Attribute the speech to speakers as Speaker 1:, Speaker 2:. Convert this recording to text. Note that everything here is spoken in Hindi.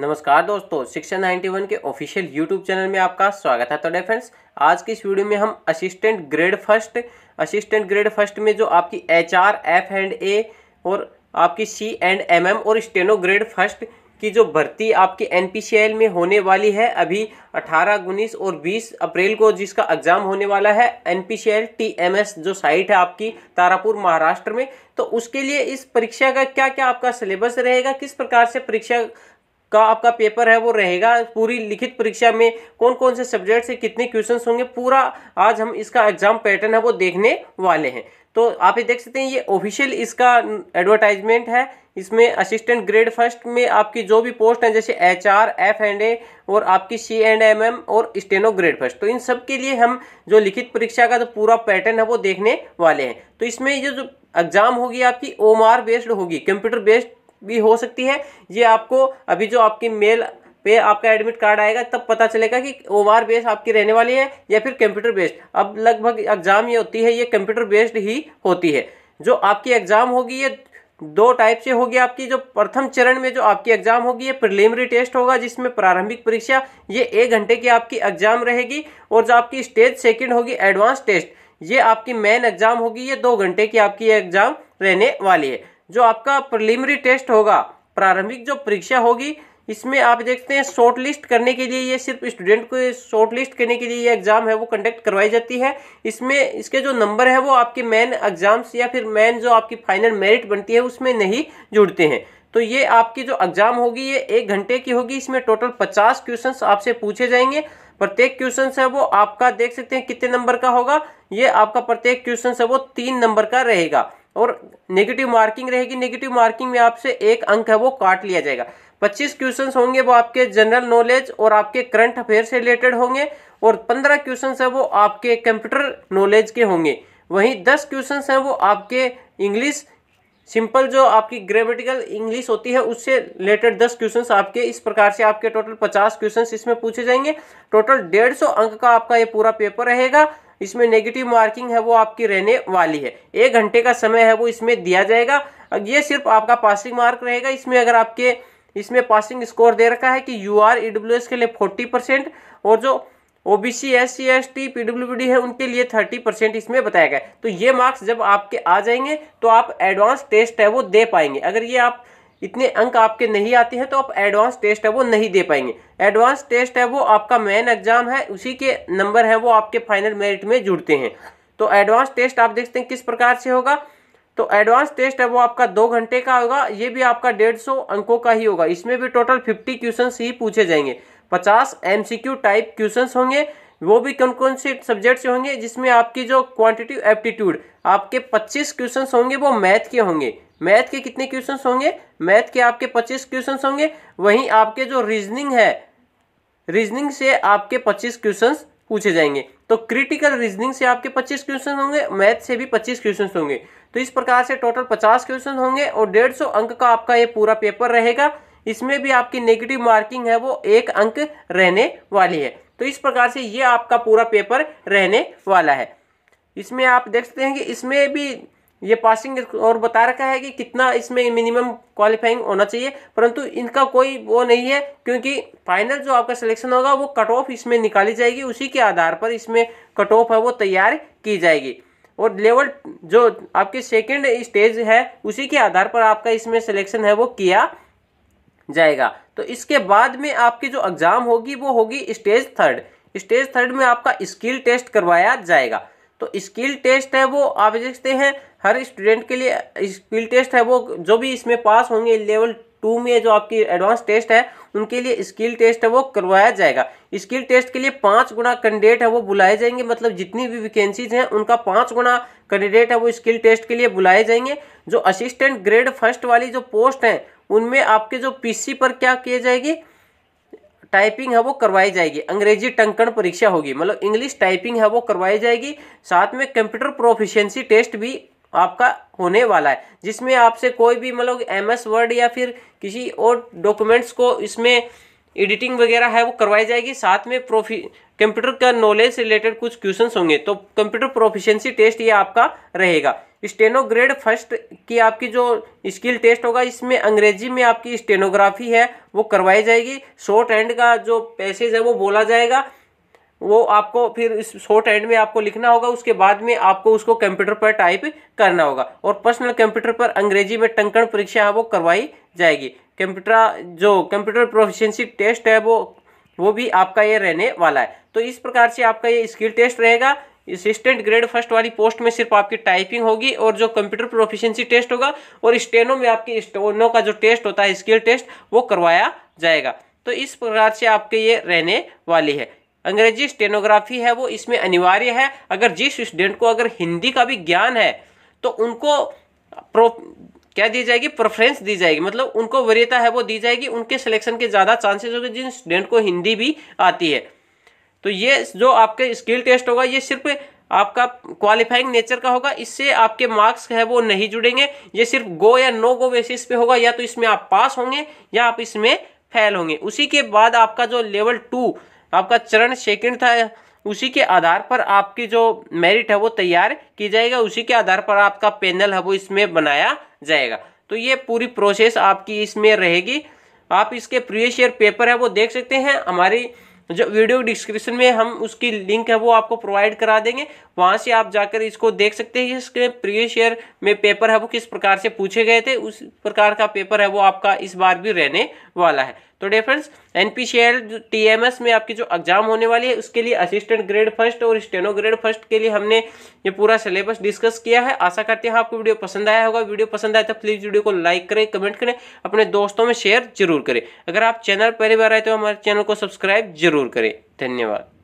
Speaker 1: नमस्कार दोस्तों शिक्षा 91 के ऑफिशियल यूट्यूब चैनल में आपका स्वागत है तो फ्रेंड्स आज की इस वीडियो में हम assistant grade first assistant grade first में जो आपकी H R F and A और आपकी सी एंड एम एम और स्टेनो ग्रेड फर्स्ट की जो भर्ती आपकी एन में होने वाली है अभी 18, उन्नीस और 20 अप्रैल को जिसका एग्ज़ाम होने वाला है एन टीएमएस जो साइट है आपकी तारापुर महाराष्ट्र में तो उसके लिए इस परीक्षा का क्या क्या आपका सिलेबस रहेगा किस प्रकार से परीक्षा का आपका पेपर है वो रहेगा पूरी लिखित परीक्षा में कौन कौन से सब्जेक्ट से कितने क्वेश्चन होंगे पूरा आज हम इसका एग्जाम पैटर्न है वो देखने वाले हैं तो आप ये देख सकते हैं ये ऑफिशियल इसका एडवर्टाइजमेंट है इसमें असिस्टेंट ग्रेड फर्स्ट में आपकी जो भी पोस्ट है जैसे H R F and A और आपकी सी एंड एम एम और स्टेनो ग्रेड फर्स्ट तो इन सब के लिए हम जो लिखित परीक्षा का जो तो पूरा पैटर्न है वो देखने वाले हैं तो इसमें ये जो एग्ज़ाम होगी आपकी ओम आर बेस्ड होगी कंप्यूटर बेस्ड भी हो सकती है ये आपको अभी जो आपकी मेल पे आपका एडमिट कार्ड आएगा तब पता चलेगा कि ओ आर बेस आपकी रहने वाली है या फिर कंप्यूटर बेस्ड अब लगभग एग्ज़ाम ये होती है ये कंप्यूटर बेस्ड ही होती है जो आपकी एग्ज़ाम होगी ये दो टाइप से होगी आपकी जो प्रथम चरण में जो आपकी एग्जाम होगी ये प्रिलिमिनरी टेस्ट होगा जिसमें प्रारंभिक परीक्षा ये एक घंटे की आपकी एग्जाम रहेगी और जो आपकी स्टेज सेकेंड होगी एडवांस टेस्ट ये आपकी मेन एग्जाम होगी ये दो घंटे की आपकी एग्जाम रहने वाली है जो आपका प्रिलिमिनरी टेस्ट होगा प्रारंभिक जो परीक्षा होगी इसमें आप देखते हैं शॉर्ट लिस्ट करने के लिए ये सिर्फ स्टूडेंट को शॉर्ट लिस्ट करने के लिए ये एग्ज़ाम है वो कंडक्ट करवाई जाती है इसमें इसके जो नंबर है वो आपके मेन एग्ज़ाम्स या फिर मेन जो आपकी फाइनल मेरिट बनती है उसमें नहीं जुड़ते हैं तो ये आपकी जो एग्ज़ाम होगी ये एक घंटे की होगी इसमें टोटल पचास क्वेश्चन आपसे पूछे जाएंगे प्रत्येक क्वेश्चन है वो आपका देख सकते हैं कितने नंबर का होगा ये आपका प्रत्येक क्वेश्चन है वो तीन नंबर का रहेगा और नेगेटिव मार्किंग रहेगी नेगेटिव मार्किंग में आपसे एक अंक है वो काट लिया जाएगा 25 क्वेश्चंस होंगे वो आपके जनरल नॉलेज और आपके करंट अफेयर से रिलेटेड होंगे और 15 क्वेश्चंस है वो आपके कंप्यूटर नॉलेज के होंगे वहीं 10 क्वेश्चंस हैं वो आपके इंग्लिश सिंपल जो आपकी ग्रामेटिकल इंग्लिश होती है उससे रिलेटेड दस क्वेश्चन आपके इस प्रकार से आपके टोटल पचास क्वेश्चन इसमें पूछे जाएंगे टोटल डेढ़ सौ अंक का आपका ये पूरा पेपर रहेगा इसमें नेगेटिव मार्किंग है वो आपकी रहने वाली है एक घंटे का समय है वो इसमें दिया जाएगा ये सिर्फ आपका पासिंग मार्क रहेगा इसमें अगर आपके इसमें पासिंग स्कोर दे रखा है कि यू आर ई के लिए फोर्टी परसेंट और जो OBC S C S T PWD है उनके लिए थर्टी परसेंट इसमें बताया गया तो ये मार्क्स जब आपके आ जाएंगे तो आप एडवांस टेस्ट है वो दे पाएंगे अगर ये आप इतने अंक आपके नहीं आते हैं तो आप एडवांस टेस्ट है वो नहीं दे पाएंगे एडवांस टेस्ट है वो आपका मेन एग्जाम है उसी के नंबर है वो आपके फाइनल मेरिट में जुड़ते हैं तो एडवांस टेस्ट आप देखते हैं किस प्रकार से होगा तो एडवांस टेस्ट है वो आपका दो घंटे का होगा ये भी आपका डेढ़ सौ अंकों का ही होगा इसमें भी टोटल फिफ्टी क्वेश्चन ही पूछे जाएंगे पचास क्यू टाइप क्वेश्चन होंगे वो भी कौन कौन से सब्जेक्ट से होंगे जिसमें आपकी जो क्वांटिटिव एप्टीट्यूड आपके 25 क्वेश्चन होंगे वो मैथ के होंगे मैथ के कितने क्वेश्चन होंगे मैथ के आपके 25 क्वेश्चन होंगे वहीं आपके जो रीजनिंग है रीजनिंग से आपके 25 क्वेश्चन पूछे जाएंगे तो क्रिटिकल रीजनिंग से आपके 25 क्वेश्चन होंगे मैथ से भी 25 क्वेश्चन होंगे तो इस प्रकार से टोटल 50 क्वेश्चन होंगे और डेढ़ अंक का आपका ये पूरा पेपर रहेगा इसमें भी आपकी नेगेटिव मार्किंग है वो एक अंक रहने वाली है तो इस प्रकार से ये आपका पूरा पेपर रहने वाला है इसमें आप देख सकते हैं कि इसमें भी ये पासिंग और बता रखा है कि कितना इसमें मिनिमम क्वालिफाइंग होना चाहिए परंतु इनका कोई वो नहीं है क्योंकि फाइनल जो आपका सिलेक्शन होगा वो कट ऑफ इसमें निकाली जाएगी उसी के आधार पर इसमें कट ऑफ है वो तैयार की जाएगी और लेवल जो आपके सेकेंड स्टेज है उसी के आधार पर आपका इसमें सिलेक्शन है वो किया जाएगा तो इसके बाद में आपकी जो एग्ज़ाम होगी वो होगी स्टेज थर्ड स्टेज थर्ड में आपका स्किल टेस्ट करवाया जाएगा तो स्किल टेस्ट है वो आप देखते हैं हर स्टूडेंट के लिए स्किल टेस्ट है वो जो भी इसमें पास होंगे लेवल टू में जो आपकी एडवांस टेस्ट है उनके लिए स्किल टेस्ट है वो करवाया जाएगा स्किल टेस्ट के लिए पाँच गुना कैंडिडेट है वो बुलाए जाएंगे मतलब जितनी भी वैकेंसीज हैं उनका पाँच गुना कैंडिडेट है वो स्किल टेस्ट के लिए बुलाए जाएंगे जो असिस्टेंट ग्रेड फर्स्ट वाली जो पोस्ट हैं उनमें आपके जो पीसी पर क्या किए जाएगी टाइपिंग है वो करवाई जाएगी अंग्रेजी टंकण परीक्षा होगी मतलब इंग्लिश टाइपिंग है वो करवाई जाएगी साथ में कंप्यूटर प्रोफिशिएंसी टेस्ट भी आपका होने वाला है जिसमें आपसे कोई भी मतलब एम एस वर्ड या फिर किसी और डॉक्यूमेंट्स को इसमें एडिटिंग वगैरह है वो करवाई जाएगी साथ में प्रोफि कंप्यूटर का नॉलेज रिलेटेड कुछ क्वेश्चन होंगे तो कंप्यूटर प्रोफिशियंसी टेस्ट ये आपका रहेगा स्टेनोग्रेड फर्स्ट की आपकी जो स्किल टेस्ट होगा इसमें अंग्रेजी में आपकी स्टेनोग्राफी है वो करवाई जाएगी शॉर्ट एंड का जो पैसेज है वो बोला जाएगा वो आपको फिर इस शॉर्ट एंड में आपको लिखना होगा उसके बाद में आपको उसको कंप्यूटर पर टाइप करना होगा और पर्सनल कंप्यूटर पर अंग्रेजी में टंकण परीक्षा है वो करवाई जाएगी कंप्यूटर जो कंप्यूटर प्रोफिशेंसी टेस्ट है वो वो भी आपका ये रहने वाला है तो इस प्रकार से आपका ये स्किल टेस्ट रहेगा असिस्टेंट ग्रेड फर्स्ट वाली पोस्ट में सिर्फ आपकी टाइपिंग होगी और जो कंप्यूटर प्रोफिशिएंसी टेस्ट होगा और स्टेनो में आपके स्टेनो का जो टेस्ट होता है स्किल टेस्ट वो करवाया जाएगा तो इस प्रकार से आपके ये रहने वाली है अंग्रेजी स्टेनोग्राफी है वो इसमें अनिवार्य है अगर जिस स्टूडेंट को अगर हिंदी का भी ज्ञान है तो उनको प्रो क्या दी जाएगी प्रेफरेंस दी जाएगी मतलब उनको वरीयता है वो दी जाएगी उनके सिलेक्शन के ज़्यादा चांसेस होंगे जिन स्टूडेंट को हिंदी भी आती है तो ये जो आपके स्किल टेस्ट होगा ये सिर्फ आपका क्वालिफाइंग नेचर का होगा इससे आपके मार्क्स है वो नहीं जुड़ेंगे ये सिर्फ गो या नो गो बेसिस पे होगा या तो इसमें आप पास होंगे या आप इसमें फेल होंगे उसी के बाद आपका जो लेवल टू आपका चरण सेकंड था उसी के आधार पर आपकी जो मेरिट है वो तैयार की जाएगा उसी के आधार पर आपका पैनल है वो इसमें बनाया जाएगा तो ये पूरी प्रोसेस आपकी इसमें रहेगी आप इसके प्रीवियस ईयर पेपर है वो देख सकते हैं हमारी जो वीडियो डिस्क्रिप्शन में हम उसकी लिंक है वो आपको प्रोवाइड करा देंगे वहाँ से आप जाकर इसको देख सकते हैं इसके प्रीवियस ईयर में पेपर है वो किस प्रकार से पूछे गए थे उस प्रकार का पेपर है वो आपका इस बार भी रहने वाला है तो डे फ्रेंड्स एनपीसीएल टीएमएस में आपकी जो एग्जाम होने वाली है उसके लिए असिस्टेंट ग्रेड फर्स्ट और स्टेनो ग्रेड फर्स्ट के लिए हमने ये पूरा सिलेबस डिस्कस किया है आशा करते हैं आपको वीडियो पसंद आया होगा वीडियो पसंद आया तो प्लीज़ वीडियो को लाइक करें कमेंट करें अपने दोस्तों में शेयर जरूर करें अगर आप चैनल पहली बार आए तो हमारे चैनल को सब्सक्राइब जरूर करें धन्यवाद